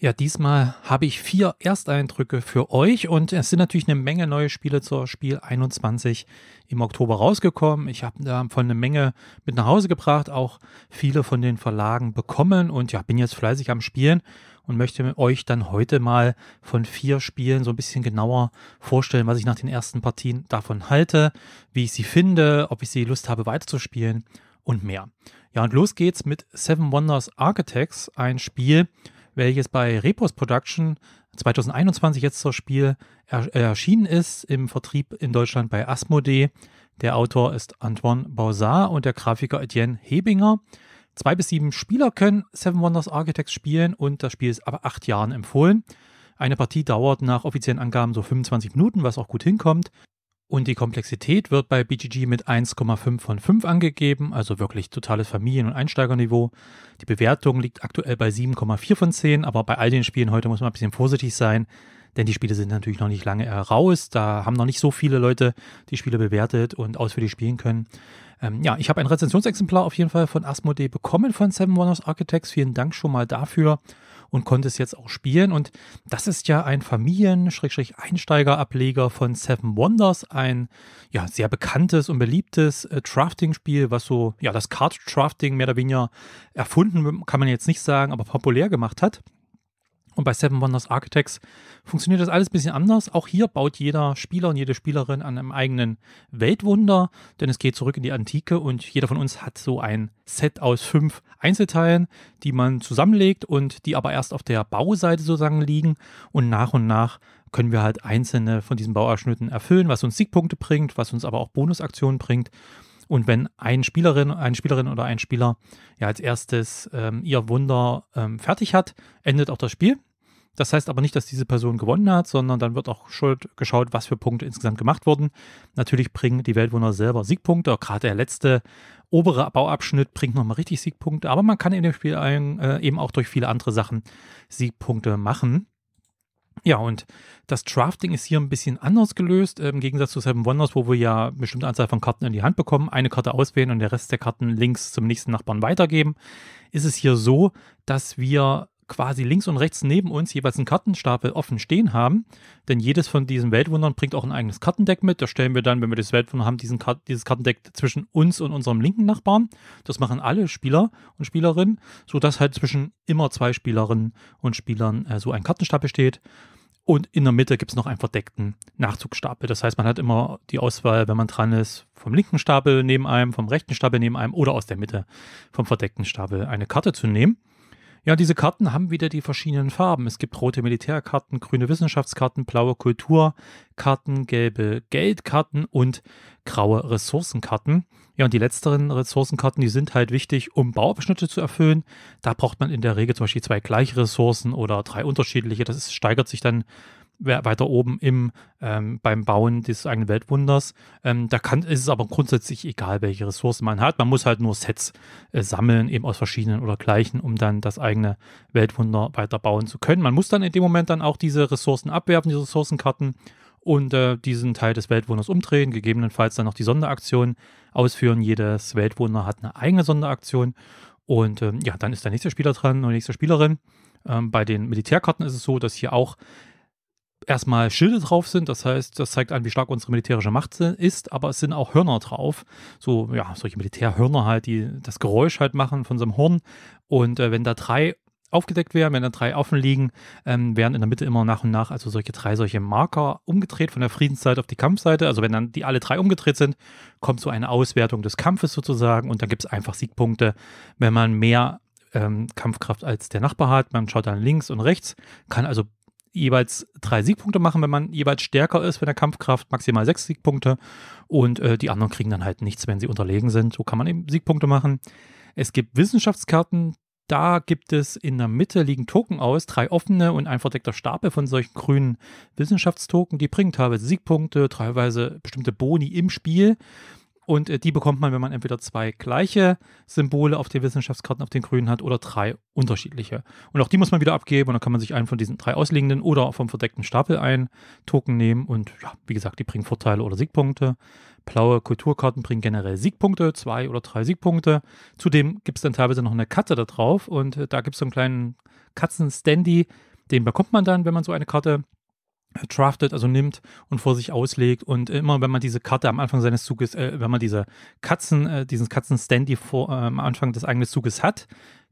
Ja, diesmal habe ich vier Ersteindrücke für euch und es sind natürlich eine Menge neue Spiele zur Spiel 21 im Oktober rausgekommen. Ich habe davon eine Menge mit nach Hause gebracht, auch viele von den Verlagen bekommen und ja, bin jetzt fleißig am Spielen und möchte euch dann heute mal von vier Spielen so ein bisschen genauer vorstellen, was ich nach den ersten Partien davon halte, wie ich sie finde, ob ich sie Lust habe weiterzuspielen und mehr. Ja, und los geht's mit Seven Wonders Architects, ein Spiel, welches bei Repos Production 2021 jetzt zur Spiel er erschienen ist, im Vertrieb in Deutschland bei Asmodee. Der Autor ist Antoine Bausard und der Grafiker Etienne Hebinger. Zwei bis sieben Spieler können Seven Wonders Architects spielen und das Spiel ist ab acht Jahren empfohlen. Eine Partie dauert nach offiziellen Angaben so 25 Minuten, was auch gut hinkommt. Und die Komplexität wird bei BGG mit 1,5 von 5 angegeben, also wirklich totales Familien- und Einsteigerniveau. Die Bewertung liegt aktuell bei 7,4 von 10, aber bei all den Spielen heute muss man ein bisschen vorsichtig sein, denn die Spiele sind natürlich noch nicht lange raus. Da haben noch nicht so viele Leute die Spiele bewertet und ausführlich spielen können. Ähm, ja, ich habe ein Rezensionsexemplar auf jeden Fall von Asmodee bekommen von Seven Wonders Architects. Vielen Dank schon mal dafür und konnte es jetzt auch spielen. Und das ist ja ein Familien-Einsteiger-Ableger von Seven Wonders, ein ja, sehr bekanntes und beliebtes äh, Drafting-Spiel, was so ja, das Card-Drafting mehr oder weniger erfunden, kann man jetzt nicht sagen, aber populär gemacht hat. Und bei Seven Wonders Architects funktioniert das alles ein bisschen anders. Auch hier baut jeder Spieler und jede Spielerin an einem eigenen Weltwunder, denn es geht zurück in die Antike und jeder von uns hat so ein Set aus fünf Einzelteilen, die man zusammenlegt und die aber erst auf der Bauseite sozusagen liegen und nach und nach können wir halt einzelne von diesen Bauabschnitten erfüllen, was uns Siegpunkte bringt, was uns aber auch Bonusaktionen bringt. Und wenn ein Spielerin, eine Spielerin oder ein Spieler ja als erstes ähm, ihr Wunder ähm, fertig hat, endet auch das Spiel. Das heißt aber nicht, dass diese Person gewonnen hat, sondern dann wird auch schuld geschaut, was für Punkte insgesamt gemacht wurden. Natürlich bringen die Weltwunder selber Siegpunkte. Gerade der letzte obere Bauabschnitt bringt nochmal richtig Siegpunkte. Aber man kann in dem Spiel ein, äh, eben auch durch viele andere Sachen Siegpunkte machen. Ja, und das Drafting ist hier ein bisschen anders gelöst, ähm, im Gegensatz zu Seven Wonders, wo wir ja eine bestimmte Anzahl von Karten in die Hand bekommen, eine Karte auswählen und den Rest der Karten links zum nächsten Nachbarn weitergeben, ist es hier so, dass wir quasi links und rechts neben uns jeweils einen Kartenstapel offen stehen haben. Denn jedes von diesen Weltwundern bringt auch ein eigenes Kartendeck mit. Da stellen wir dann, wenn wir das Weltwunder haben, diesen Kart dieses Kartendeck zwischen uns und unserem linken Nachbarn. Das machen alle Spieler und Spielerinnen, sodass halt zwischen immer zwei Spielerinnen und Spielern äh, so ein Kartenstapel steht. Und in der Mitte gibt es noch einen verdeckten Nachzugstapel. Das heißt, man hat immer die Auswahl, wenn man dran ist, vom linken Stapel neben einem, vom rechten Stapel neben einem oder aus der Mitte vom verdeckten Stapel eine Karte zu nehmen. Ja, diese Karten haben wieder die verschiedenen Farben. Es gibt rote Militärkarten, grüne Wissenschaftskarten, blaue Kulturkarten, gelbe Geldkarten und graue Ressourcenkarten. Ja, und die letzteren Ressourcenkarten, die sind halt wichtig, um Bauabschnitte zu erfüllen. Da braucht man in der Regel zum Beispiel zwei gleiche Ressourcen oder drei unterschiedliche. Das steigert sich dann weiter oben im, ähm, beim Bauen des eigenen Weltwunders. Ähm, da kann, ist es aber grundsätzlich egal, welche Ressourcen man hat. Man muss halt nur Sets äh, sammeln, eben aus verschiedenen oder gleichen, um dann das eigene Weltwunder weiter bauen zu können. Man muss dann in dem Moment dann auch diese Ressourcen abwerfen, diese Ressourcenkarten und äh, diesen Teil des Weltwunders umdrehen, gegebenenfalls dann noch die Sonderaktion ausführen. Jedes Weltwunder hat eine eigene Sonderaktion und ähm, ja, dann ist der nächste Spieler dran und die nächste Spielerin. Ähm, bei den Militärkarten ist es so, dass hier auch erstmal Schilde drauf sind. Das heißt, das zeigt an, wie stark unsere militärische Macht ist, aber es sind auch Hörner drauf. So, ja, solche Militärhörner halt, die das Geräusch halt machen von so einem Horn. Und äh, wenn da drei aufgedeckt werden, wenn da drei offen liegen, ähm, werden in der Mitte immer nach und nach also solche drei solche Marker umgedreht von der Friedenszeit auf die Kampfseite. Also wenn dann die alle drei umgedreht sind, kommt so eine Auswertung des Kampfes sozusagen und dann gibt es einfach Siegpunkte, wenn man mehr ähm, Kampfkraft als der Nachbar hat. Man schaut dann links und rechts, kann also jeweils drei Siegpunkte machen, wenn man jeweils stärker ist, wenn der Kampfkraft maximal sechs Siegpunkte und äh, die anderen kriegen dann halt nichts, wenn sie unterlegen sind. So kann man eben Siegpunkte machen. Es gibt Wissenschaftskarten, da gibt es in der Mitte liegen Token aus, drei offene und ein verdeckter Stapel von solchen grünen Wissenschaftstoken. Die bringen teilweise Siegpunkte, teilweise bestimmte Boni im Spiel. Und äh, die bekommt man, wenn man entweder zwei gleiche Symbole auf den Wissenschaftskarten auf den grünen hat oder drei unterschiedliche. Und auch die muss man wieder abgeben und dann kann man sich einen von diesen drei ausliegenden oder vom verdeckten Stapel ein Token nehmen. Und ja, wie gesagt, die bringen Vorteile oder Siegpunkte. Blaue Kulturkarten bringen generell Siegpunkte, zwei oder drei Siegpunkte. Zudem gibt es dann teilweise noch eine Katze da drauf und äh, da gibt es so einen kleinen Katzen-Standy. Den bekommt man dann, wenn man so eine Karte draftet, also nimmt und vor sich auslegt. Und immer, wenn man diese Karte am Anfang seines Zuges, äh, wenn man diese Katzen, äh, diesen Katzen-Standy vor, äh, am Anfang des eigenen Zuges hat,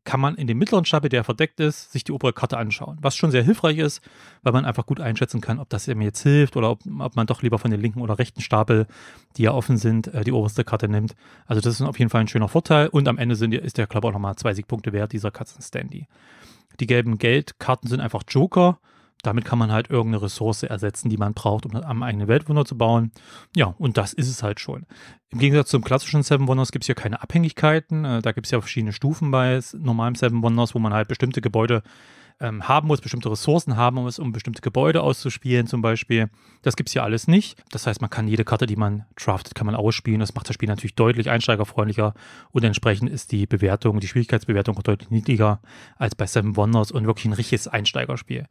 kann man in dem mittleren Stapel, der verdeckt ist, sich die obere Karte anschauen. Was schon sehr hilfreich ist, weil man einfach gut einschätzen kann, ob das mir jetzt hilft oder ob, ob, man doch lieber von den linken oder rechten Stapel, die ja offen sind, äh, die oberste Karte nimmt. Also das ist auf jeden Fall ein schöner Vorteil. Und am Ende sind, ist der Club auch nochmal zwei Siegpunkte wert, dieser Katzen-Standy. Die gelben Geldkarten sind einfach Joker damit kann man halt irgendeine Ressource ersetzen, die man braucht, um am eigenen Weltwunder zu bauen. Ja, und das ist es halt schon. Im Gegensatz zum klassischen Seven Wonders gibt es hier keine Abhängigkeiten. Äh, da gibt es ja verschiedene Stufen bei normalem Seven Wonders, wo man halt bestimmte Gebäude ähm, haben muss, bestimmte Ressourcen haben muss, um bestimmte Gebäude auszuspielen zum Beispiel. Das gibt es hier alles nicht. Das heißt, man kann jede Karte, die man draftet, kann man ausspielen. Das macht das Spiel natürlich deutlich einsteigerfreundlicher und entsprechend ist die Bewertung, die Schwierigkeitsbewertung deutlich niedriger als bei Seven Wonders und wirklich ein richtiges Einsteigerspiel.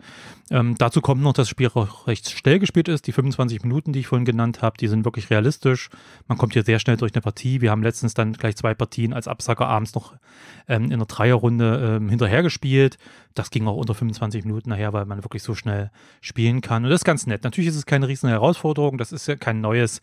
Ähm, dazu kommt noch, dass das Spiel auch recht schnell gespielt ist. Die 25 Minuten, die ich vorhin genannt habe, die sind wirklich realistisch. Man kommt hier sehr schnell durch eine Partie. Wir haben letztens dann gleich zwei Partien als Absacker abends noch ähm, in der Dreierrunde ähm, hinterhergespielt. Das ging auch auch unter 25 Minuten nachher, weil man wirklich so schnell spielen kann. Und das ist ganz nett. Natürlich ist es keine riesen Herausforderung, das ist ja kein neues,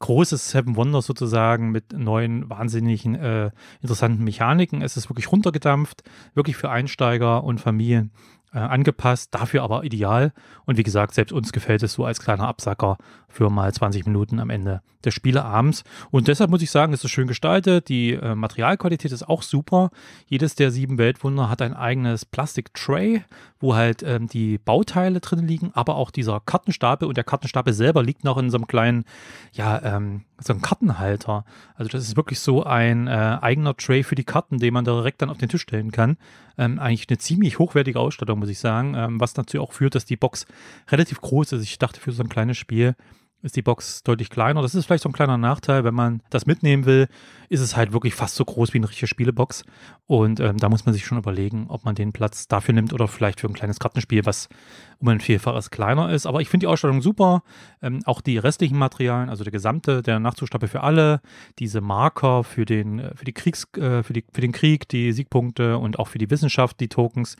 großes Seven Wonders sozusagen mit neuen, wahnsinnigen, äh, interessanten Mechaniken. Es ist wirklich runtergedampft, wirklich für Einsteiger und Familien äh, angepasst, dafür aber ideal. Und wie gesagt, selbst uns gefällt es so als kleiner Absacker für mal 20 Minuten am Ende des Spieleabends. Und deshalb muss ich sagen, es ist schön gestaltet. Die äh, Materialqualität ist auch super. Jedes der sieben Weltwunder hat ein eigenes Plastik-Tray, wo halt ähm, die Bauteile drin liegen, aber auch dieser Kartenstapel. Und der Kartenstapel selber liegt noch in so einem kleinen, ja, ähm, so ein Kartenhalter. Also das ist wirklich so ein äh, eigener Tray für die Karten, den man direkt dann auf den Tisch stellen kann. Ähm, eigentlich eine ziemlich hochwertige Ausstattung, muss ich sagen, ähm, was dazu auch führt, dass die Box relativ groß ist. Ich dachte, für so ein kleines Spiel ist die Box deutlich kleiner. Das ist vielleicht so ein kleiner Nachteil, wenn man das mitnehmen will, ist es halt wirklich fast so groß wie eine richtige Spielebox. Und ähm, da muss man sich schon überlegen, ob man den Platz dafür nimmt oder vielleicht für ein kleines Kartenspiel, was um ein Vielfaches kleiner ist. Aber ich finde die Ausstellung super. Ähm, auch die restlichen Materialien, also der gesamte, der Nachzugstapel für alle, diese Marker für den, äh, für die Kriegs, äh, für, die, für den Krieg, die Siegpunkte und auch für die Wissenschaft, die Tokens,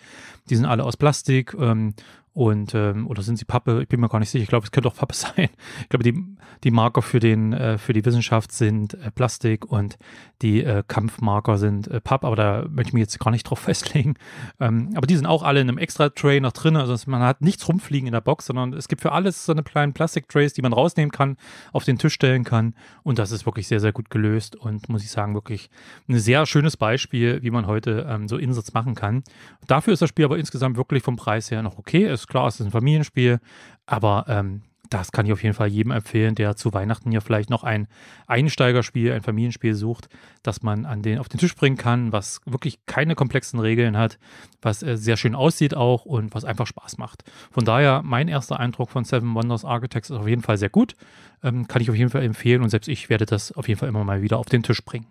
die sind alle aus Plastik. Ähm, und, ähm, oder sind sie Pappe? Ich bin mir gar nicht sicher. Ich glaube, es könnte auch Pappe sein. Ich glaube, die, die Marker für, den, äh, für die Wissenschaft sind äh, Plastik und die äh, Kampfmarker sind äh, Papp, aber da möchte ich mich jetzt gar nicht drauf festlegen. Ähm, aber die sind auch alle in einem extra Tray noch drin. Also man hat nichts rumfliegen in der Box, sondern es gibt für alles so eine kleinen Plastiktrays, die man rausnehmen kann, auf den Tisch stellen kann. Und das ist wirklich sehr, sehr gut gelöst und muss ich sagen, wirklich ein sehr schönes Beispiel, wie man heute ähm, so Inserts machen kann. Dafür ist das Spiel aber insgesamt wirklich vom Preis her noch okay. Es ist klar, es ist ein Familienspiel, aber ähm, das kann ich auf jeden Fall jedem empfehlen, der zu Weihnachten hier vielleicht noch ein Einsteigerspiel, ein Familienspiel sucht, das man an den, auf den Tisch bringen kann, was wirklich keine komplexen Regeln hat, was äh, sehr schön aussieht auch und was einfach Spaß macht. Von daher, mein erster Eindruck von Seven Wonders Architects ist auf jeden Fall sehr gut. Ähm, kann ich auf jeden Fall empfehlen und selbst ich werde das auf jeden Fall immer mal wieder auf den Tisch bringen.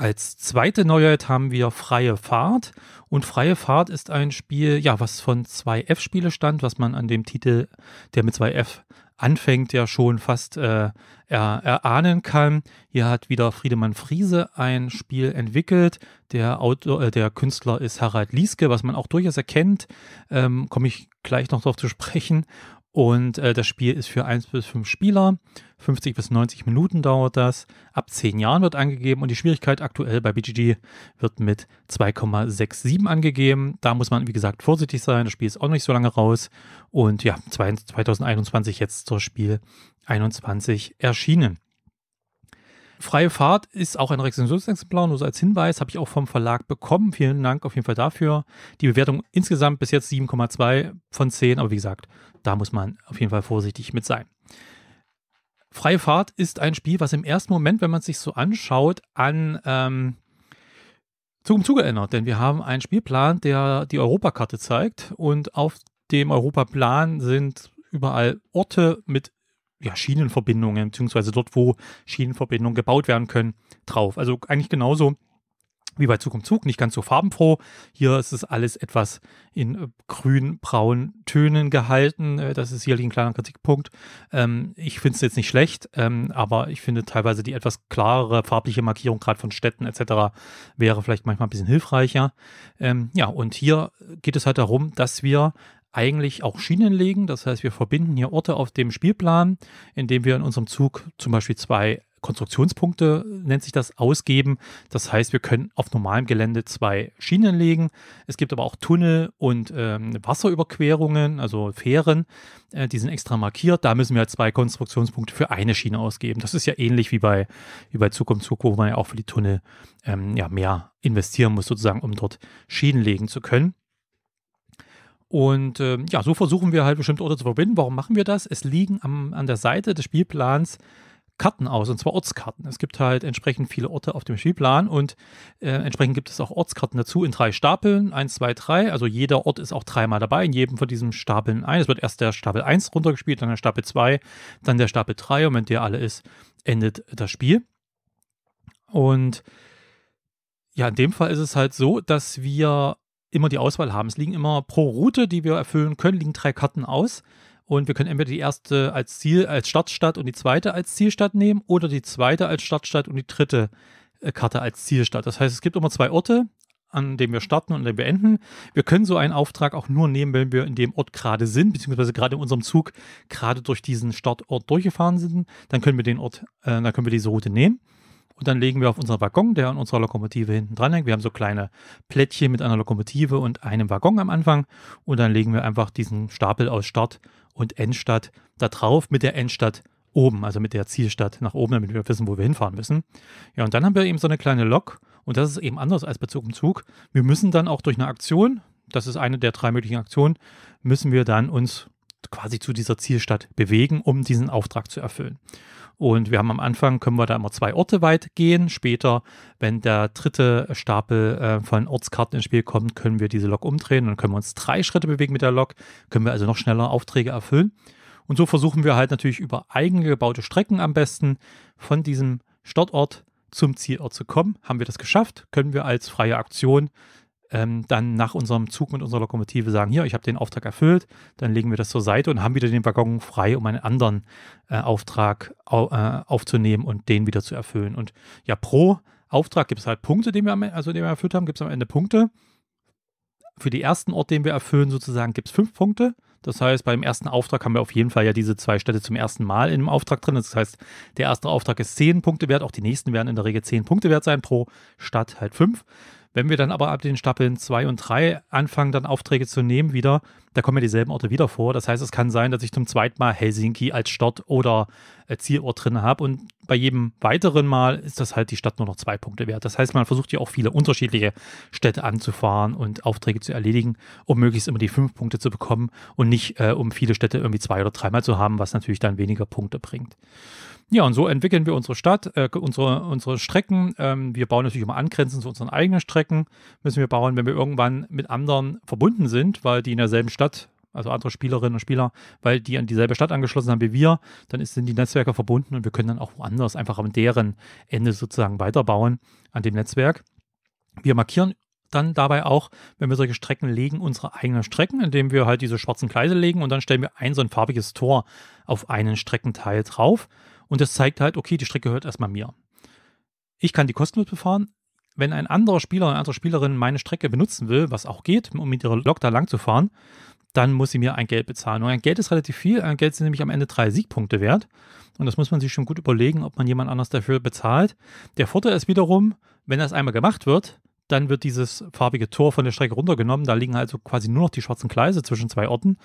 Als zweite Neuheit haben wir Freie Fahrt. Und Freie Fahrt ist ein Spiel, ja, was von 2F-Spiele stand, was man an dem Titel, der mit 2F anfängt, ja schon fast äh, er, erahnen kann. Hier hat wieder Friedemann Friese ein Spiel entwickelt. Der, Autor, äh, der Künstler ist Harald Lieske, was man auch durchaus erkennt. Ähm, Komme ich gleich noch darauf zu sprechen. Und äh, das Spiel ist für 1 bis 5 Spieler. 50 bis 90 Minuten dauert das. Ab 10 Jahren wird angegeben und die Schwierigkeit aktuell bei BGG wird mit 2,67 angegeben. Da muss man, wie gesagt, vorsichtig sein. Das Spiel ist auch nicht so lange raus. Und ja, 2021 jetzt zur Spiel 21 erschienen. Freie Fahrt ist auch ein Rezensionsexemplar, nur so als Hinweis, habe ich auch vom Verlag bekommen. Vielen Dank auf jeden Fall dafür. Die Bewertung insgesamt bis jetzt 7,2 von 10, aber wie gesagt, da muss man auf jeden Fall vorsichtig mit sein. Freie Fahrt ist ein Spiel, was im ersten Moment, wenn man es sich so anschaut, an ähm, Zug um Zug erinnert. Denn wir haben einen Spielplan, der die Europakarte zeigt und auf dem Europaplan sind überall Orte mit ja, Schienenverbindungen, beziehungsweise dort, wo Schienenverbindungen gebaut werden können, drauf. Also eigentlich genauso wie bei Zug um Zug, nicht ganz so farbenfroh. Hier ist es alles etwas in äh, grün-braunen Tönen gehalten. Äh, das ist sicherlich ein kleiner Kritikpunkt. Ähm, ich finde es jetzt nicht schlecht, ähm, aber ich finde teilweise die etwas klarere farbliche Markierung, gerade von Städten etc., wäre vielleicht manchmal ein bisschen hilfreicher. Ähm, ja, und hier geht es halt darum, dass wir eigentlich auch Schienen legen. Das heißt, wir verbinden hier Orte auf dem Spielplan, indem wir in unserem Zug zum Beispiel zwei Konstruktionspunkte, nennt sich das, ausgeben. Das heißt, wir können auf normalem Gelände zwei Schienen legen. Es gibt aber auch Tunnel und ähm, Wasserüberquerungen, also Fähren, äh, die sind extra markiert. Da müssen wir halt zwei Konstruktionspunkte für eine Schiene ausgeben. Das ist ja ähnlich wie bei, wie bei Zug um Zug, wo man ja auch für die Tunnel ähm, ja, mehr investieren muss, sozusagen, um dort Schienen legen zu können. Und äh, ja, so versuchen wir halt bestimmte Orte zu verbinden. Warum machen wir das? Es liegen am, an der Seite des Spielplans Karten aus, und zwar Ortskarten. Es gibt halt entsprechend viele Orte auf dem Spielplan und äh, entsprechend gibt es auch Ortskarten dazu in drei Stapeln, eins, zwei, drei. Also jeder Ort ist auch dreimal dabei, in jedem von diesen Stapeln ein. Es wird erst der Stapel 1 runtergespielt, dann der Stapel 2, dann der Stapel 3 und wenn der alle ist, endet das Spiel. Und ja, in dem Fall ist es halt so, dass wir immer die Auswahl haben. Es liegen immer pro Route, die wir erfüllen können, liegen drei Karten aus. Und wir können entweder die erste als Ziel, als Startstadt und die zweite als Zielstadt nehmen oder die zweite als Startstadt und die dritte äh, Karte als Zielstadt. Das heißt, es gibt immer zwei Orte, an denen wir starten und an denen wir enden. Wir können so einen Auftrag auch nur nehmen, wenn wir in dem Ort gerade sind, beziehungsweise gerade in unserem Zug gerade durch diesen Startort durchgefahren sind. Dann können wir den Ort, äh, dann können wir diese Route nehmen. Und dann legen wir auf unseren Waggon, der an unserer Lokomotive hinten dran hängt. Wir haben so kleine Plättchen mit einer Lokomotive und einem Waggon am Anfang. Und dann legen wir einfach diesen Stapel aus Start und Endstadt da drauf mit der Endstadt oben, also mit der Zielstadt nach oben, damit wir wissen, wo wir hinfahren müssen. Ja, und dann haben wir eben so eine kleine Lok. Und das ist eben anders als bei Zug um Zug. Wir müssen dann auch durch eine Aktion, das ist eine der drei möglichen Aktionen, müssen wir dann uns quasi zu dieser Zielstadt bewegen, um diesen Auftrag zu erfüllen. Und wir haben am Anfang, können wir da immer zwei Orte weit gehen. Später, wenn der dritte Stapel äh, von Ortskarten ins Spiel kommt, können wir diese Lok umdrehen. Dann können wir uns drei Schritte bewegen mit der Lok, können wir also noch schneller Aufträge erfüllen. Und so versuchen wir halt natürlich über eigene gebaute Strecken am besten von diesem Startort zum Zielort zu kommen. Haben wir das geschafft, können wir als freie Aktion ähm, dann nach unserem Zug mit unserer Lokomotive sagen, hier, ich habe den Auftrag erfüllt, dann legen wir das zur Seite und haben wieder den Waggon frei, um einen anderen äh, Auftrag au, äh, aufzunehmen und den wieder zu erfüllen. Und ja, pro Auftrag gibt es halt Punkte, den wir, am, also den wir erfüllt haben, gibt es am Ende Punkte. Für den ersten Ort, den wir erfüllen, sozusagen, gibt es fünf Punkte. Das heißt, beim ersten Auftrag haben wir auf jeden Fall ja diese zwei Städte zum ersten Mal in einem Auftrag drin. Das heißt, der erste Auftrag ist zehn Punkte wert, auch die nächsten werden in der Regel zehn Punkte wert sein, pro Stadt halt fünf. Wenn wir dann aber ab den Stapeln 2 und 3 anfangen, dann Aufträge zu nehmen wieder, da kommen ja dieselben Orte wieder vor. Das heißt, es kann sein, dass ich zum zweiten Mal Helsinki als Stadt oder äh, Zielort drin habe. Und bei jedem weiteren Mal ist das halt die Stadt nur noch zwei Punkte wert. Das heißt, man versucht ja auch viele unterschiedliche Städte anzufahren und Aufträge zu erledigen, um möglichst immer die fünf Punkte zu bekommen und nicht äh, um viele Städte irgendwie zwei oder dreimal zu haben, was natürlich dann weniger Punkte bringt. Ja, und so entwickeln wir unsere Stadt, äh, unsere, unsere Strecken. Ähm, wir bauen natürlich immer angrenzend zu unseren eigenen Strecken, müssen wir bauen, wenn wir irgendwann mit anderen verbunden sind, weil die in derselben Stadt Stadt, also andere Spielerinnen und Spieler, weil die an dieselbe Stadt angeschlossen haben wie wir, dann sind die Netzwerke verbunden und wir können dann auch woanders einfach am deren Ende sozusagen weiterbauen an dem Netzwerk. Wir markieren dann dabei auch, wenn wir solche Strecken legen, unsere eigenen Strecken, indem wir halt diese schwarzen Gleise legen und dann stellen wir ein so ein farbiges Tor auf einen Streckenteil drauf und das zeigt halt, okay, die Strecke gehört erstmal mir. Ich kann die kostenlos befahren, wenn ein anderer Spieler, eine andere Spielerin meine Strecke benutzen will, was auch geht, um mit ihrer Lok da lang zu fahren, dann muss sie mir ein Geld bezahlen. Und ein Geld ist relativ viel. Ein Geld sind nämlich am Ende drei Siegpunkte wert. Und das muss man sich schon gut überlegen, ob man jemand anders dafür bezahlt. Der Vorteil ist wiederum, wenn das einmal gemacht wird, dann wird dieses farbige Tor von der Strecke runtergenommen. Da liegen also quasi nur noch die schwarzen Gleise zwischen zwei Orten.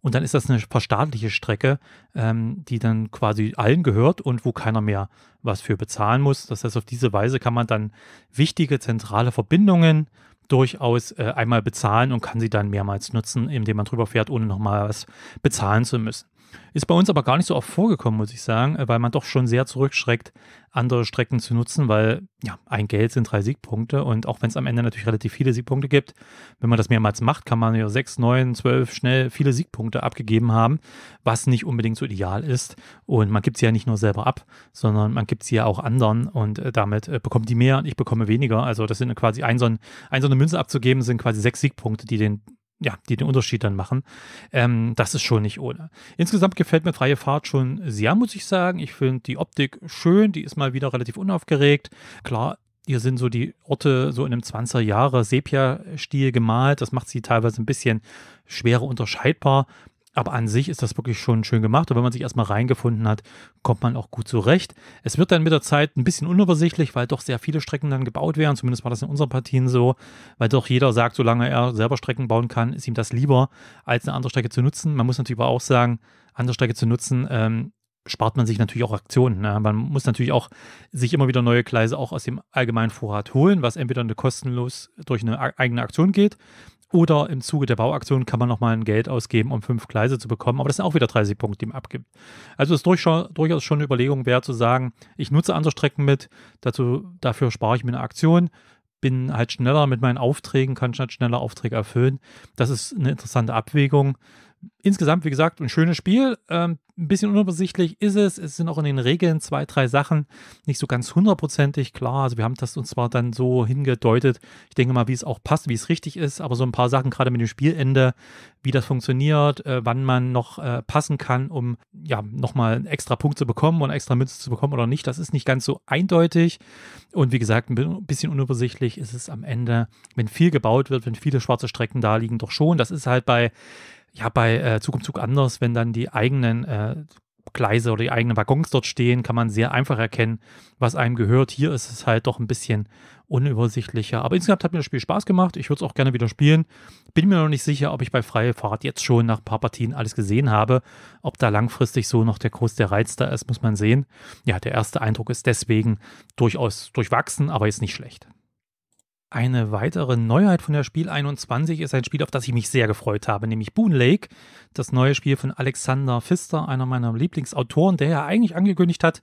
Und dann ist das eine verstaatliche Strecke, ähm, die dann quasi allen gehört und wo keiner mehr was für bezahlen muss. Das heißt, auf diese Weise kann man dann wichtige zentrale Verbindungen durchaus äh, einmal bezahlen und kann sie dann mehrmals nutzen, indem man drüber fährt, ohne nochmal was bezahlen zu müssen. Ist bei uns aber gar nicht so oft vorgekommen, muss ich sagen, äh, weil man doch schon sehr zurückschreckt, andere Strecken zu nutzen, weil ja, ein Geld sind drei Siegpunkte und auch wenn es am Ende natürlich relativ viele Siegpunkte gibt, wenn man das mehrmals macht, kann man ja sechs, neun, zwölf schnell viele Siegpunkte abgegeben haben, was nicht unbedingt so ideal ist. Und man gibt sie ja nicht nur selber ab, sondern man gibt sie ja auch anderen und äh, damit äh, bekommt die mehr und ich bekomme weniger. Also das sind quasi ein so, ein, ein so eine Münze abzugeben, sind quasi sechs Siegpunkte, die den ja, die den Unterschied dann machen. Ähm, das ist schon nicht ohne. Insgesamt gefällt mir freie Fahrt schon sehr, muss ich sagen. Ich finde die Optik schön, die ist mal wieder relativ unaufgeregt. Klar, hier sind so die Orte so in einem 20er Jahre Sepia-Stil gemalt. Das macht sie teilweise ein bisschen schwerer unterscheidbar. Aber an sich ist das wirklich schon schön gemacht. Und wenn man sich erstmal reingefunden hat, kommt man auch gut zurecht. Es wird dann mit der Zeit ein bisschen unübersichtlich, weil doch sehr viele Strecken dann gebaut werden. Zumindest war das in unseren Partien so, weil doch jeder sagt, solange er selber Strecken bauen kann, ist ihm das lieber, als eine andere Strecke zu nutzen. Man muss natürlich aber auch sagen, andere Strecke zu nutzen, ähm, spart man sich natürlich auch Aktionen. Ne? Man muss natürlich auch sich immer wieder neue Gleise auch aus dem allgemeinen Vorrat holen, was entweder eine kostenlos durch eine eigene Aktion geht oder im Zuge der Bauaktion kann man nochmal ein Geld ausgeben, um fünf Gleise zu bekommen. Aber das sind auch wieder 30 Punkte, die man abgibt. Also ist durchaus schon eine Überlegung wert zu sagen, ich nutze andere Strecken mit, dazu, dafür spare ich mir eine Aktion, bin halt schneller mit meinen Aufträgen, kann halt schneller Aufträge erfüllen. Das ist eine interessante Abwägung insgesamt, wie gesagt, ein schönes Spiel. Ähm, ein bisschen unübersichtlich ist es. Es sind auch in den Regeln zwei, drei Sachen nicht so ganz hundertprozentig klar. Also wir haben das uns zwar dann so hingedeutet, ich denke mal, wie es auch passt, wie es richtig ist, aber so ein paar Sachen gerade mit dem Spielende, wie das funktioniert, äh, wann man noch äh, passen kann, um ja nochmal einen extra Punkt zu bekommen und extra Münze zu bekommen oder nicht, das ist nicht ganz so eindeutig. Und wie gesagt, ein bisschen unübersichtlich ist es am Ende, wenn viel gebaut wird, wenn viele schwarze Strecken da liegen, doch schon. Das ist halt bei ja bei äh, Zug um Zug anders, wenn dann die eigenen äh, Gleise oder die eigenen Waggons dort stehen, kann man sehr einfach erkennen, was einem gehört. Hier ist es halt doch ein bisschen unübersichtlicher. Aber insgesamt hat mir das Spiel Spaß gemacht. Ich würde es auch gerne wieder spielen. Bin mir noch nicht sicher, ob ich bei Freie Fahrt jetzt schon nach ein paar Partien alles gesehen habe. Ob da langfristig so noch der groß der Reiz da ist, muss man sehen. Ja, der erste Eindruck ist deswegen durchaus durchwachsen, aber jetzt nicht schlecht. Eine weitere Neuheit von der Spiel 21 ist ein Spiel, auf das ich mich sehr gefreut habe, nämlich Boon Lake, das neue Spiel von Alexander Pfister, einer meiner Lieblingsautoren, der ja eigentlich angekündigt hat,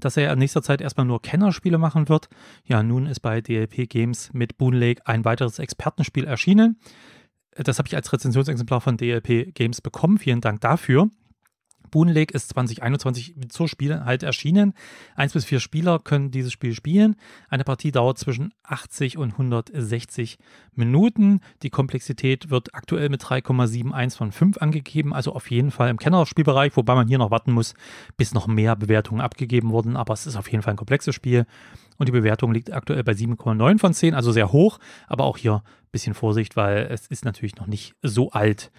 dass er in nächster Zeit erstmal nur Kennerspiele machen wird. Ja, nun ist bei DLP Games mit Boon Lake ein weiteres Expertenspiel erschienen. Das habe ich als Rezensionsexemplar von DLP Games bekommen. Vielen Dank dafür. Spoon League ist 2021 zur Spiel halt erschienen. Eins bis vier Spieler können dieses Spiel spielen. Eine Partie dauert zwischen 80 und 160 Minuten. Die Komplexität wird aktuell mit 3,71 von 5 angegeben, also auf jeden Fall im Kennerspielbereich, wobei man hier noch warten muss, bis noch mehr Bewertungen abgegeben wurden. Aber es ist auf jeden Fall ein komplexes Spiel und die Bewertung liegt aktuell bei 7,9 von 10, also sehr hoch. Aber auch hier ein bisschen Vorsicht, weil es ist natürlich noch nicht so alt.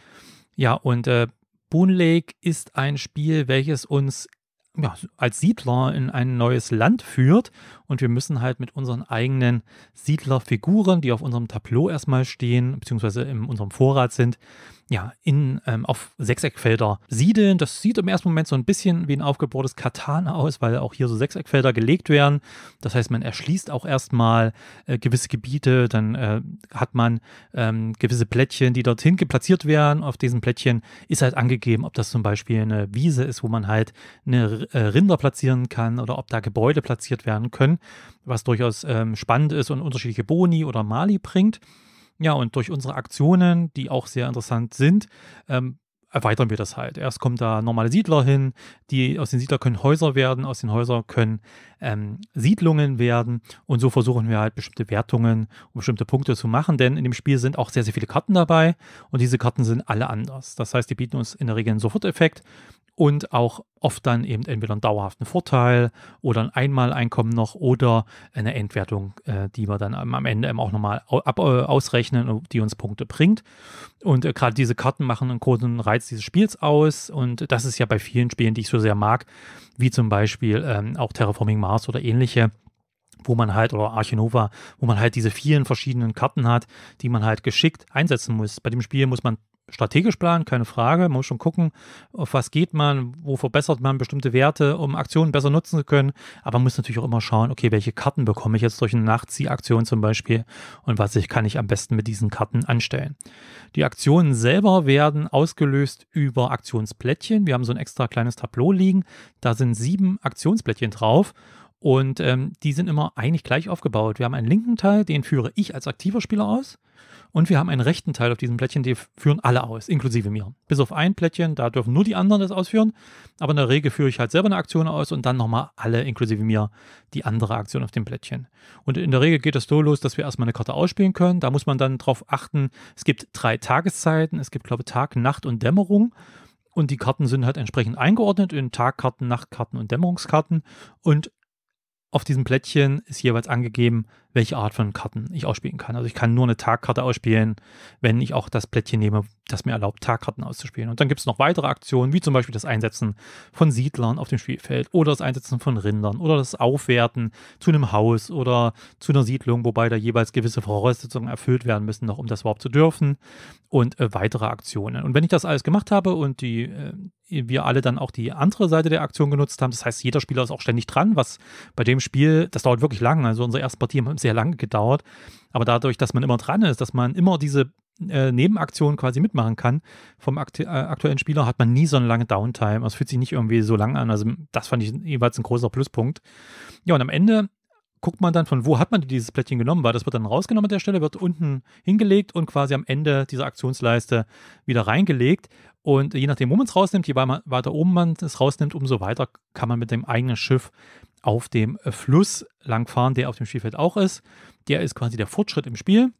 Ja, und äh, Spoon Lake ist ein Spiel, welches uns ja, als Siedler in ein neues Land führt und wir müssen halt mit unseren eigenen Siedlerfiguren, die auf unserem Tableau erstmal stehen, beziehungsweise in unserem Vorrat sind, ja, in, ähm, auf Sechseckfelder siedeln. Das sieht im ersten Moment so ein bisschen wie ein aufgebohrtes Katana aus, weil auch hier so Sechseckfelder gelegt werden. Das heißt, man erschließt auch erstmal äh, gewisse Gebiete, dann äh, hat man ähm, gewisse Plättchen, die dorthin geplatziert werden. Auf diesen Plättchen ist halt angegeben, ob das zum Beispiel eine Wiese ist, wo man halt eine äh, Rinder platzieren kann oder ob da Gebäude platziert werden können was durchaus ähm, spannend ist und unterschiedliche Boni oder Mali bringt. Ja, und durch unsere Aktionen, die auch sehr interessant sind, ähm, erweitern wir das halt. Erst kommen da normale Siedler hin, die aus den Siedlern können Häuser werden, aus den Häusern können ähm, Siedlungen werden und so versuchen wir halt bestimmte Wertungen und bestimmte Punkte zu machen, denn in dem Spiel sind auch sehr, sehr viele Karten dabei und diese Karten sind alle anders. Das heißt, die bieten uns in der Regel einen Soforteffekt und auch oft dann eben entweder einen dauerhaften Vorteil oder ein Einmaleinkommen noch oder eine Endwertung, äh, die wir dann am Ende eben auch nochmal ab, äh, ausrechnen, die uns Punkte bringt. Und äh, gerade diese Karten machen einen großen Reiz Reiz dieses Spiels aus. Und das ist ja bei vielen Spielen, die ich so sehr mag, wie zum Beispiel ähm, auch Terraforming Mars oder ähnliche, wo man halt, oder Archinova, wo man halt diese vielen verschiedenen Karten hat, die man halt geschickt einsetzen muss. Bei dem Spiel muss man strategisch planen, keine Frage. Man muss schon gucken, auf was geht man, wo verbessert man bestimmte Werte, um Aktionen besser nutzen zu können. Aber man muss natürlich auch immer schauen, okay, welche Karten bekomme ich jetzt durch eine Nachziehaktion zum Beispiel und was ich, kann ich am besten mit diesen Karten anstellen. Die Aktionen selber werden ausgelöst über Aktionsplättchen. Wir haben so ein extra kleines Tableau liegen. Da sind sieben Aktionsplättchen drauf und ähm, die sind immer eigentlich gleich aufgebaut. Wir haben einen linken Teil, den führe ich als aktiver Spieler aus. Und wir haben einen rechten Teil auf diesem Plättchen, den führen alle aus, inklusive mir. Bis auf ein Plättchen, da dürfen nur die anderen das ausführen. Aber in der Regel führe ich halt selber eine Aktion aus und dann nochmal alle, inklusive mir, die andere Aktion auf dem Plättchen. Und in der Regel geht das so los, dass wir erstmal eine Karte ausspielen können. Da muss man dann darauf achten, es gibt drei Tageszeiten. Es gibt, glaube ich, Tag, Nacht und Dämmerung. Und die Karten sind halt entsprechend eingeordnet in Tagkarten, Nachtkarten und Dämmerungskarten. Und auf diesem Plättchen ist jeweils angegeben, welche Art von Karten ich ausspielen kann. Also ich kann nur eine Tagkarte ausspielen, wenn ich auch das Plättchen nehme, das mir erlaubt, Tagkarten auszuspielen. Und dann gibt es noch weitere Aktionen, wie zum Beispiel das Einsetzen von Siedlern auf dem Spielfeld oder das Einsetzen von Rindern oder das Aufwerten zu einem Haus oder zu einer Siedlung, wobei da jeweils gewisse Voraussetzungen erfüllt werden müssen, noch um das überhaupt zu dürfen und äh, weitere Aktionen. Und wenn ich das alles gemacht habe und die äh, wir alle dann auch die andere Seite der Aktion genutzt haben. Das heißt, jeder Spieler ist auch ständig dran, was bei dem Spiel, das dauert wirklich lang. Also unsere erste Partie haben sehr lange gedauert. Aber dadurch, dass man immer dran ist, dass man immer diese äh, Nebenaktionen quasi mitmachen kann vom akt äh, aktuellen Spieler, hat man nie so eine lange Downtime. Also es fühlt sich nicht irgendwie so lang an. Also das fand ich jeweils ein großer Pluspunkt. Ja, und am Ende guckt man dann von, wo hat man dieses Plättchen genommen, weil das wird dann rausgenommen an der Stelle, wird unten hingelegt und quasi am Ende dieser Aktionsleiste wieder reingelegt. Und je nachdem, wo man es rausnimmt, je weiter oben man es rausnimmt, umso weiter kann man mit dem eigenen Schiff auf dem äh, Fluss langfahren, der auf dem Spielfeld auch ist. Der ist quasi der Fortschritt im Spiel.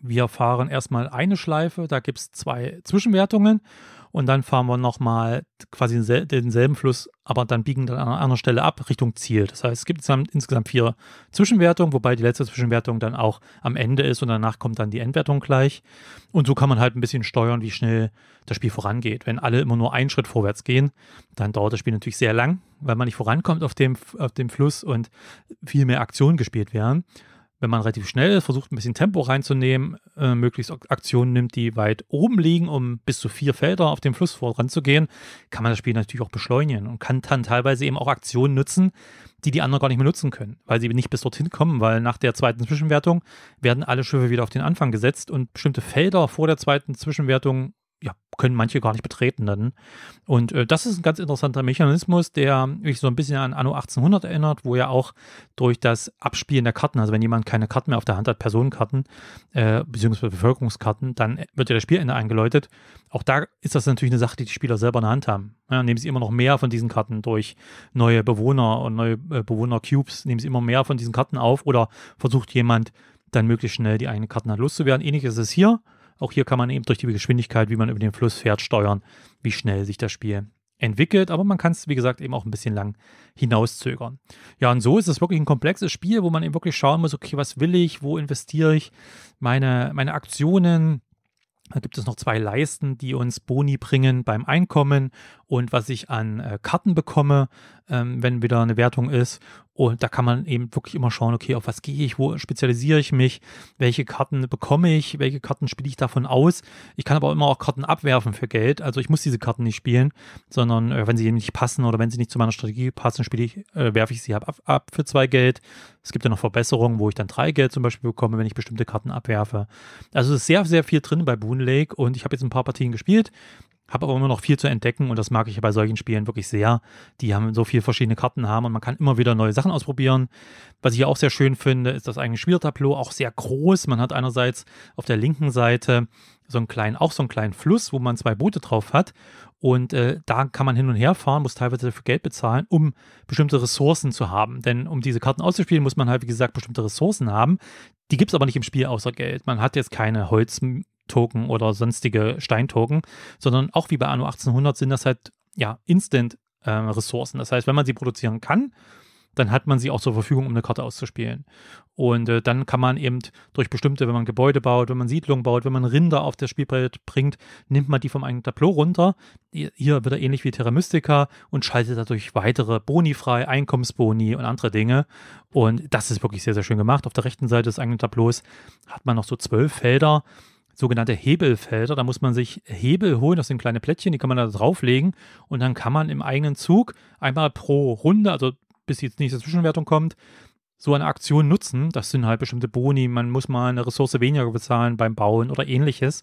Wir fahren erstmal eine Schleife, da gibt es zwei Zwischenwertungen und dann fahren wir nochmal quasi denselben Fluss, aber dann biegen dann an einer anderen Stelle ab Richtung Ziel. Das heißt, es gibt insgesamt, vier Zwischenwertungen, wobei die letzte Zwischenwertung dann auch am Ende ist und danach kommt dann die Endwertung gleich. Und so kann man halt ein bisschen steuern, wie schnell das Spiel vorangeht. Wenn alle immer nur einen Schritt vorwärts gehen, dann dauert das Spiel natürlich sehr lang, weil man nicht vorankommt auf dem, auf dem Fluss und viel mehr Aktionen gespielt werden wenn man relativ schnell ist, versucht ein bisschen Tempo reinzunehmen, äh, möglichst Aktionen nimmt, die weit oben liegen, um bis zu vier Felder auf dem Fluss voranzugehen, kann man das Spiel natürlich auch beschleunigen und kann dann teilweise eben auch Aktionen nutzen, die die anderen gar nicht mehr nutzen können, weil sie nicht bis dorthin kommen, weil nach der zweiten Zwischenwertung werden alle Schiffe wieder auf den Anfang gesetzt und bestimmte Felder vor der zweiten Zwischenwertung ja, können manche gar nicht betreten dann. Und äh, das ist ein ganz interessanter Mechanismus, der mich so ein bisschen an Anno 1800 erinnert, wo ja auch durch das Abspielen der Karten, also wenn jemand keine Karten mehr auf der Hand hat, Personenkarten äh, beziehungsweise Bevölkerungskarten, dann wird ja das Spielende eingeläutet. Auch da ist das natürlich eine Sache, die die Spieler selber in der Hand haben. Ja, nehmen sie immer noch mehr von diesen Karten durch neue Bewohner und neue äh, Bewohner-Cubes, nehmen sie immer mehr von diesen Karten auf oder versucht jemand dann möglichst schnell die eigenen Karten Kartenhand loszuwerden. Ähnlich ist es hier. Auch hier kann man eben durch die Geschwindigkeit, wie man über den Fluss fährt, steuern, wie schnell sich das Spiel entwickelt, aber man kann es, wie gesagt, eben auch ein bisschen lang hinauszögern. Ja, und so ist es wirklich ein komplexes Spiel, wo man eben wirklich schauen muss, okay, was will ich, wo investiere ich meine, meine Aktionen, da gibt es noch zwei Leisten, die uns Boni bringen beim Einkommen und was ich an äh, Karten bekomme ähm, wenn wieder eine Wertung ist. Und da kann man eben wirklich immer schauen, okay, auf was gehe ich, wo spezialisiere ich mich, welche Karten bekomme ich, welche Karten spiele ich davon aus. Ich kann aber auch immer auch Karten abwerfen für Geld. Also ich muss diese Karten nicht spielen, sondern äh, wenn sie eben nicht passen oder wenn sie nicht zu meiner Strategie passen, spiele ich, äh, werfe ich sie ab, ab für zwei Geld. Es gibt ja noch Verbesserungen, wo ich dann drei Geld zum Beispiel bekomme, wenn ich bestimmte Karten abwerfe. Also es ist sehr, sehr viel drin bei Boon Lake und ich habe jetzt ein paar Partien gespielt habe aber immer noch viel zu entdecken und das mag ich ja bei solchen Spielen wirklich sehr. Die haben so viele verschiedene Karten haben und man kann immer wieder neue Sachen ausprobieren. Was ich auch sehr schön finde, ist das eigene Spielertableau auch sehr groß. Man hat einerseits auf der linken Seite so einen kleinen, auch so einen kleinen Fluss, wo man zwei Boote drauf hat und äh, da kann man hin und her fahren, muss teilweise dafür Geld bezahlen, um bestimmte Ressourcen zu haben. Denn um diese Karten auszuspielen, muss man halt, wie gesagt, bestimmte Ressourcen haben. Die gibt es aber nicht im Spiel außer Geld. Man hat jetzt keine Holz, Token oder sonstige Steintoken, sondern auch wie bei Anno 1800 sind das halt ja Instant-Ressourcen. Ähm, äh, das heißt, wenn man sie produzieren kann, dann hat man sie auch zur Verfügung, um eine Karte auszuspielen. Und äh, dann kann man eben durch bestimmte, wenn man Gebäude baut, wenn man Siedlungen baut, wenn man Rinder auf das Spielbrett bringt, nimmt man die vom eigenen Tableau runter. Hier wird er ähnlich wie Terra Mystica und schaltet dadurch weitere Boni frei, Einkommensboni und andere Dinge. Und das ist wirklich sehr, sehr schön gemacht. Auf der rechten Seite des eigenen Tableaus hat man noch so zwölf Felder sogenannte Hebelfelder. Da muss man sich Hebel holen, das sind kleine Plättchen, die kann man da drauflegen und dann kann man im eigenen Zug einmal pro Runde, also bis jetzt nächste Zwischenwertung kommt, so eine Aktion nutzen. Das sind halt bestimmte Boni, man muss mal eine Ressource weniger bezahlen beim Bauen oder ähnliches.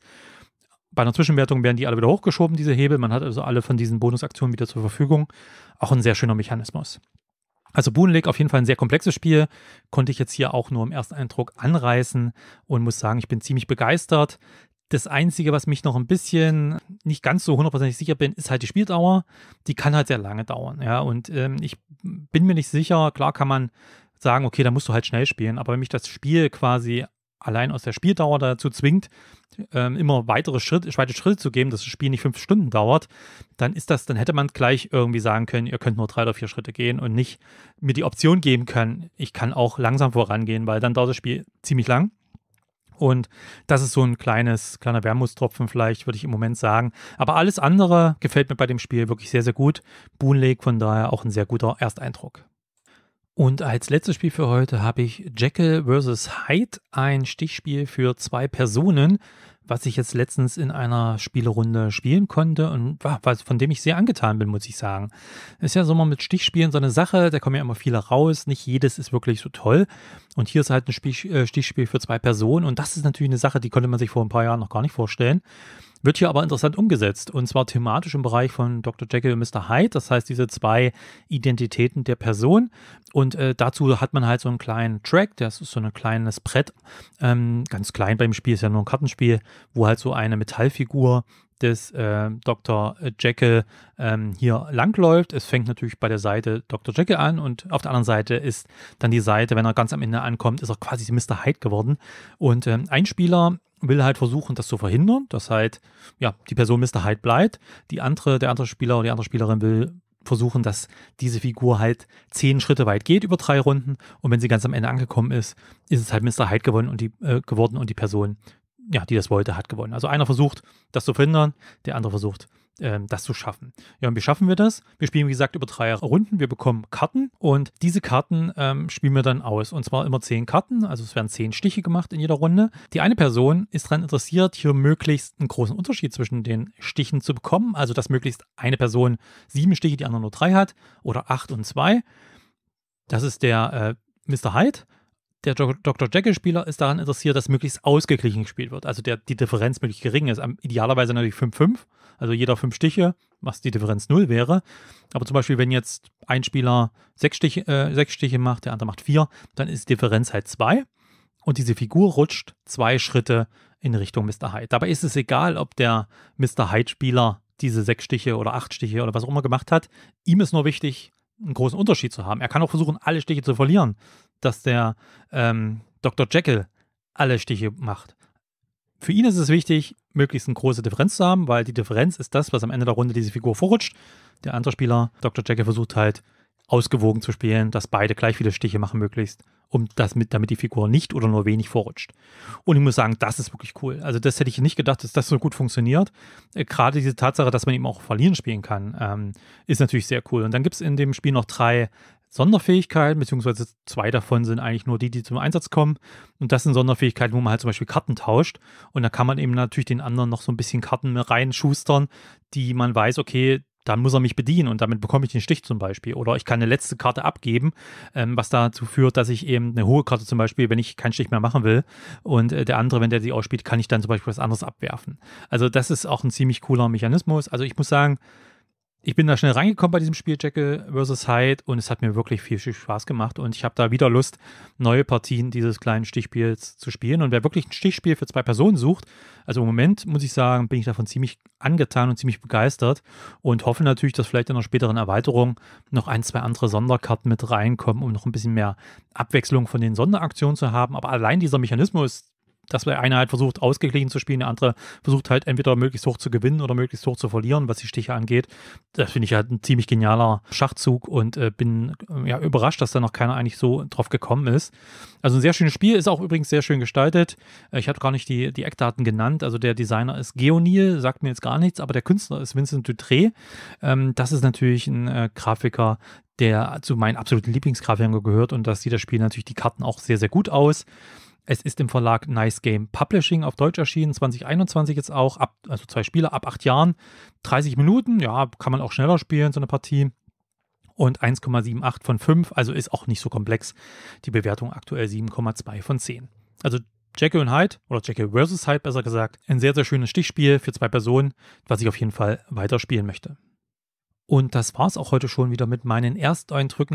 Bei einer Zwischenwertung werden die alle wieder hochgeschoben, diese Hebel. Man hat also alle von diesen Bonusaktionen wieder zur Verfügung. Auch ein sehr schöner Mechanismus. Also Boon Lake auf jeden Fall ein sehr komplexes Spiel, konnte ich jetzt hier auch nur im ersten Eindruck anreißen und muss sagen, ich bin ziemlich begeistert. Das Einzige, was mich noch ein bisschen nicht ganz so hundertprozentig sicher bin, ist halt die Spieldauer. Die kann halt sehr lange dauern. Ja, und ähm, ich bin mir nicht sicher. Klar kann man sagen, okay, da musst du halt schnell spielen. Aber wenn mich das Spiel quasi allein aus der Spieldauer dazu zwingt, ähm, immer weitere Schritte, weitere Schritte zu geben, dass das Spiel nicht fünf Stunden dauert, dann ist das, dann hätte man gleich irgendwie sagen können, ihr könnt nur drei oder vier Schritte gehen und nicht mir die Option geben können, ich kann auch langsam vorangehen, weil dann dauert das Spiel ziemlich lang. Und das ist so ein kleines, kleiner Wermutstropfen vielleicht, würde ich im Moment sagen. Aber alles andere gefällt mir bei dem Spiel wirklich sehr, sehr gut. Boon Lake von daher auch ein sehr guter Ersteindruck. Und als letztes Spiel für heute habe ich Jekyll vs. Hyde, ein Stichspiel für zwei Personen, was ich jetzt letztens in einer Spielerunde spielen konnte und von dem ich sehr angetan bin, muss ich sagen. Ist ja so mal mit Stichspielen so eine Sache, da kommen ja immer viele raus, nicht jedes ist wirklich so toll. Und hier ist halt ein Spiel, äh, Stichspiel für zwei Personen. Und das ist natürlich eine Sache, die konnte man sich vor ein paar Jahren noch gar nicht vorstellen. Wird hier aber interessant umgesetzt. Und zwar thematisch im Bereich von Dr. Jekyll und Mr. Hyde. Das heißt, diese zwei Identitäten der Person. Und äh, dazu hat man halt so einen kleinen Track. Das ist so ein kleines Brett. Ähm, ganz klein beim Spiel, ist ja nur ein Kartenspiel, wo halt so eine Metallfigur des äh, Dr. Jekyll ähm, hier langläuft. Es fängt natürlich bei der Seite Dr. Jekyll an und auf der anderen Seite ist dann die Seite, wenn er ganz am Ende ankommt, ist er quasi Mr. Hyde geworden. Und ähm, ein Spieler will halt versuchen, das zu verhindern, dass halt ja, die Person Mr. Hyde bleibt. Die andere, der andere Spieler oder die andere Spielerin will versuchen, dass diese Figur halt zehn Schritte weit geht über drei Runden und wenn sie ganz am Ende angekommen ist, ist es halt Mr. Hyde gewonnen und die, äh, geworden und die Person ja, die das wollte, hat gewonnen. Also einer versucht, das zu verhindern, der andere versucht, ähm, das zu schaffen. Ja, und wie schaffen wir das? Wir spielen, wie gesagt, über drei Runden. Wir bekommen Karten und diese Karten ähm, spielen wir dann aus. Und zwar immer zehn Karten, also es werden zehn Stiche gemacht in jeder Runde. Die eine Person ist daran interessiert, hier möglichst einen großen Unterschied zwischen den Stichen zu bekommen. Also, dass möglichst eine Person sieben Stiche, die andere nur drei hat oder acht und zwei. Das ist der äh, Mr. Hyde der Dr. Jekyll-Spieler ist daran interessiert, dass möglichst ausgeglichen gespielt wird. Also der, die Differenz möglichst gering ist. idealerweise natürlich 5-5, also jeder 5 Stiche, was die Differenz 0 wäre. Aber zum Beispiel, wenn jetzt ein Spieler 6 Stiche, äh, 6 Stiche macht, der andere macht 4, dann ist die Differenz halt 2. Und diese Figur rutscht zwei Schritte in Richtung Mr. Hyde. Dabei ist es egal, ob der Mr. Hyde-Spieler diese sechs Stiche oder acht Stiche oder was auch immer gemacht hat. Ihm ist nur wichtig, einen großen Unterschied zu haben. Er kann auch versuchen, alle Stiche zu verlieren dass der ähm, Dr. Jekyll alle Stiche macht. Für ihn ist es wichtig, möglichst eine große Differenz zu haben, weil die Differenz ist das, was am Ende der Runde diese Figur vorrutscht. Der andere Spieler, Dr. Jekyll, versucht halt ausgewogen zu spielen, dass beide gleich viele Stiche machen möglichst, um das mit, damit die Figur nicht oder nur wenig vorrutscht. Und ich muss sagen, das ist wirklich cool. Also das hätte ich nicht gedacht, dass das so gut funktioniert. Äh, gerade diese Tatsache, dass man eben auch verlieren spielen kann, ähm, ist natürlich sehr cool. Und dann gibt es in dem Spiel noch drei Sonderfähigkeiten, beziehungsweise zwei davon sind eigentlich nur die, die zum Einsatz kommen. Und das sind Sonderfähigkeiten, wo man halt zum Beispiel Karten tauscht. Und da kann man eben natürlich den anderen noch so ein bisschen Karten reinschustern, die man weiß, okay, dann muss er mich bedienen und damit bekomme ich den Stich zum Beispiel. Oder ich kann eine letzte Karte abgeben, ähm, was dazu führt, dass ich eben eine hohe Karte zum Beispiel, wenn ich keinen Stich mehr machen will und äh, der andere, wenn der die ausspielt, kann ich dann zum Beispiel was anderes abwerfen. Also das ist auch ein ziemlich cooler Mechanismus. Also ich muss sagen, ich bin da schnell reingekommen bei diesem Spiel Jekyll vs. Hyde und es hat mir wirklich viel, viel Spaß gemacht und ich habe da wieder Lust, neue Partien dieses kleinen Stichspiels zu spielen. Und wer wirklich ein Stichspiel für zwei Personen sucht, also im Moment muss ich sagen, bin ich davon ziemlich angetan und ziemlich begeistert und hoffe natürlich, dass vielleicht in einer späteren Erweiterung noch ein, zwei andere Sonderkarten mit reinkommen, um noch ein bisschen mehr Abwechslung von den Sonderaktionen zu haben. Aber allein dieser Mechanismus, dass der eine halt versucht, ausgeglichen zu spielen, der andere versucht halt entweder möglichst hoch zu gewinnen oder möglichst hoch zu verlieren, was die Stiche angeht. Das finde ich halt ein ziemlich genialer Schachzug und äh, bin äh, ja überrascht, dass da noch keiner eigentlich so drauf gekommen ist. Also ein sehr schönes Spiel, ist auch übrigens sehr schön gestaltet. Äh, ich habe gar nicht die, die Eckdaten genannt. Also der Designer ist Geonil, sagt mir jetzt gar nichts, aber der Künstler ist Vincent Dutré. Ähm, das ist natürlich ein äh, Grafiker, der zu meinen absoluten Lieblingsgrafikern gehört und das sieht das Spiel natürlich die Karten auch sehr, sehr gut aus. Es ist im Verlag Nice Game Publishing auf Deutsch erschienen, 2021 jetzt auch, ab, also zwei Spiele ab acht Jahren, 30 Minuten, ja, kann man auch schneller spielen, so eine Partie. Und 1,78 von 5, also ist auch nicht so komplex. Die Bewertung aktuell 7,2 von 10. Also Jekyll und Hyde, oder Jekyll versus Hyde besser gesagt, ein sehr, sehr schönes Stichspiel für zwei Personen, was ich auf jeden Fall weiterspielen möchte. Und das war es auch heute schon wieder mit meinen Ersteindrücken